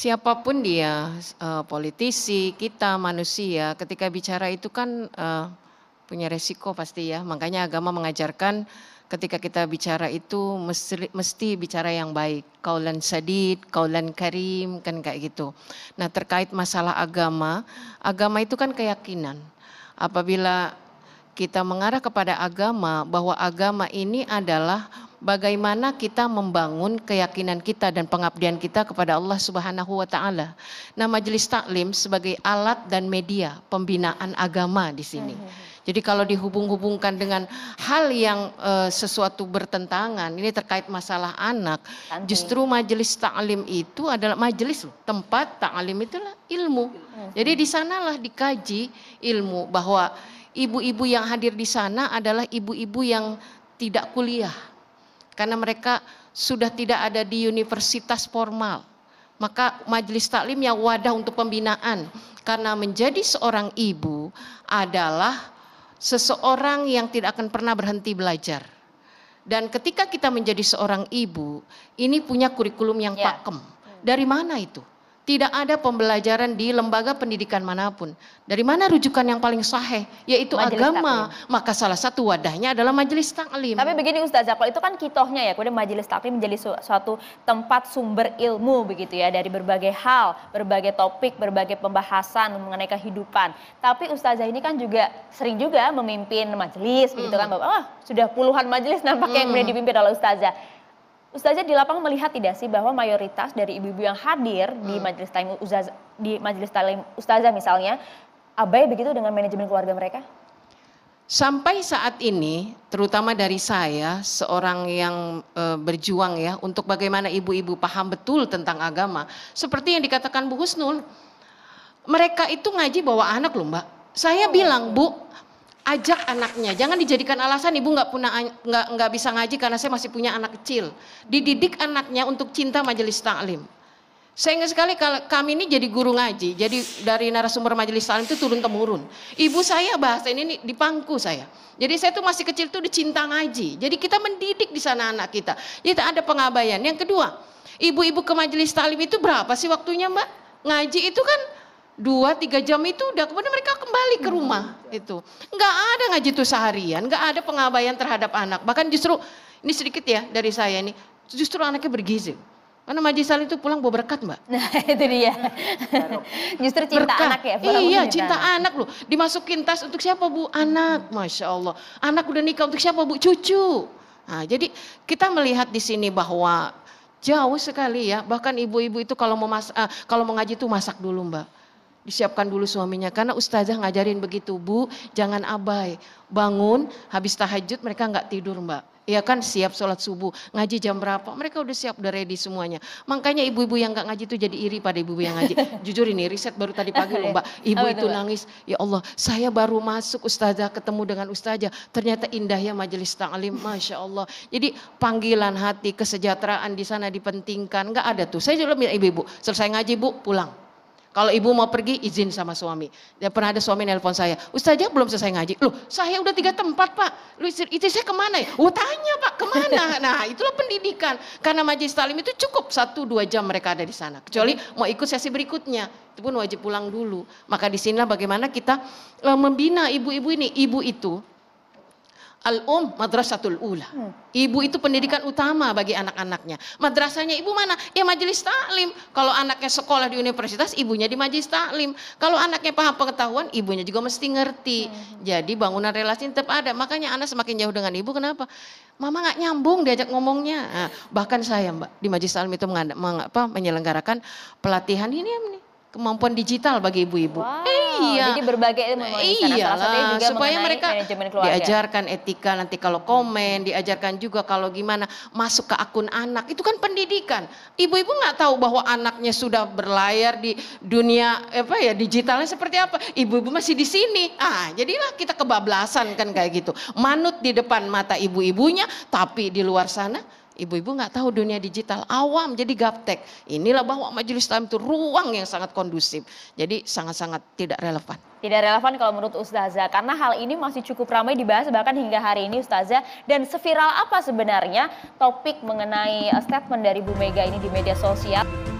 siapapun dia, eh, politisi, kita, manusia, ketika bicara itu kan eh, punya resiko pasti ya. Makanya agama mengajarkan ketika kita bicara itu mesti, mesti bicara yang baik. Kaulan sadid, kaulan karim, kan kayak gitu. Nah terkait masalah agama, agama itu kan keyakinan. Apabila kita mengarah kepada agama bahwa agama ini adalah bagaimana kita membangun keyakinan kita dan pengabdian kita kepada Allah Subhanahu wa taala. Nah, majelis taklim sebagai alat dan media pembinaan agama di sini. Jadi kalau dihubung-hubungkan dengan hal yang e, sesuatu bertentangan, ini terkait masalah anak, justru majelis taklim itu adalah majelis tempat taklim itulah ilmu. Jadi di sanalah dikaji ilmu bahwa ibu-ibu yang hadir di sana adalah ibu-ibu yang tidak kuliah karena mereka sudah tidak ada di universitas formal. Maka majelis taklim yang wadah untuk pembinaan. Karena menjadi seorang ibu adalah seseorang yang tidak akan pernah berhenti belajar. Dan ketika kita menjadi seorang ibu, ini punya kurikulum yang ya. pakem. Dari mana itu? Tidak ada pembelajaran di lembaga pendidikan manapun. Dari mana rujukan yang paling sahih? Yaitu majelis agama. Taklim. Maka salah satu wadahnya adalah majelis taklim. Tapi begini Ustazah, kalau itu kan kitohnya ya, kemudian majelis taklim menjadi su suatu tempat sumber ilmu begitu ya, dari berbagai hal, berbagai topik, berbagai pembahasan mengenai kehidupan. Tapi Ustazah ini kan juga sering juga memimpin majelis hmm. begitu kan hmm. Bapak. Oh, sudah puluhan majelis nampaknya hmm. yang kemudian hmm. dipimpin oleh Ustazah Ustazah di lapang melihat tidak sih bahwa mayoritas dari ibu-ibu yang hadir hmm. di majelis talim ustazah, di majelis talim ustazah misalnya abai begitu dengan manajemen keluarga mereka? Sampai saat ini, terutama dari saya seorang yang e, berjuang ya untuk bagaimana ibu-ibu paham betul tentang agama. Seperti yang dikatakan Bu Husnul, mereka itu ngaji bawa anak loh Mbak. Saya oh. Iya. bilang Bu, ajak anaknya. Jangan dijadikan alasan ibu nggak punya nggak nggak bisa ngaji karena saya masih punya anak kecil. Dididik anaknya untuk cinta majelis taklim. Saya Sayang sekali kalau kami ini jadi guru ngaji, jadi dari narasumber majelis taklim itu turun temurun. Ibu saya bahasa ini di pangku saya. Jadi saya tuh masih kecil tuh dicinta ngaji. Jadi kita mendidik di sana anak kita. Jadi tak ada pengabaian. Yang kedua, ibu-ibu ke majelis taklim itu berapa sih waktunya, Mbak? Ngaji itu kan dua tiga jam itu udah kemudian mereka kembali ke rumah hmm. itu nggak ada ngaji tuh seharian nggak ada pengabaian terhadap anak bahkan justru ini sedikit ya dari saya ini justru anaknya bergizi karena Majisal itu pulang bawa berkat mbak nah itu dia justru cinta berkat. anak ya iya cinta anak. anak loh dimasukin tas untuk siapa bu anak masya Allah anak udah nikah untuk siapa bu cucu nah jadi kita melihat di sini bahwa jauh sekali ya bahkan ibu-ibu itu kalau mau mas uh, kalau mau ngaji tuh masak dulu mbak disiapkan dulu suaminya karena ustazah ngajarin begitu bu jangan abai bangun habis tahajud mereka nggak tidur mbak ya kan siap sholat subuh ngaji jam berapa mereka udah siap udah ready semuanya makanya ibu-ibu yang nggak ngaji itu jadi iri pada ibu-ibu yang ngaji jujur ini riset baru tadi pagi loh iya. mbak ibu itu nangis ya Allah saya baru masuk ustazah ketemu dengan ustazah ternyata indah ya majelis taklim masya Allah jadi panggilan hati kesejahteraan di sana dipentingkan nggak ada tuh saya juga bilang ibu-ibu selesai ngaji bu pulang kalau ibu mau pergi izin sama suami. Ya, pernah ada suami nelpon saya, Ustazah belum selesai ngaji. Loh saya udah tiga tempat pak, lu istri, istri saya kemana ya? Oh tanya pak kemana? Nah itulah pendidikan. Karena majelis talim itu cukup satu dua jam mereka ada di sana. Kecuali mau ikut sesi berikutnya, itu pun wajib pulang dulu. Maka disinilah bagaimana kita eh, membina ibu-ibu ini. Ibu itu Al-Um Madrasatul Ula. Hmm. Ibu itu pendidikan utama bagi anak-anaknya. Madrasahnya ibu mana? Ya majelis taklim. Kalau anaknya sekolah di universitas, ibunya di majelis taklim. Kalau anaknya paham pengetahuan, ibunya juga mesti ngerti. Hmm. Jadi bangunan relasi tetap ada. Makanya anak semakin jauh dengan ibu kenapa? Mama nggak nyambung diajak ngomongnya. Nah, bahkan saya Mbak di majelis taklim itu mengapa menyelenggarakan pelatihan ini kemampuan digital bagi ibu-ibu. Wow, iya. Jadi berbagai ilmu iya juga supaya mereka diajarkan etika nanti kalau komen, hmm. diajarkan juga kalau gimana masuk ke akun anak. Itu kan pendidikan. Ibu-ibu nggak tahu bahwa anaknya sudah berlayar di dunia apa ya digitalnya seperti apa. Ibu-ibu masih di sini. Ah, jadilah kita kebablasan kan kayak gitu. Manut di depan mata ibu-ibunya tapi di luar sana Ibu-ibu nggak tahu dunia digital awam jadi gaptek. Inilah bahwa majelis taklim itu ruang yang sangat kondusif. Jadi sangat-sangat tidak relevan. Tidak relevan kalau menurut Ustazah karena hal ini masih cukup ramai dibahas bahkan hingga hari ini Ustazah. Dan seviral apa sebenarnya topik mengenai uh, statement dari Bu Mega ini di media sosial?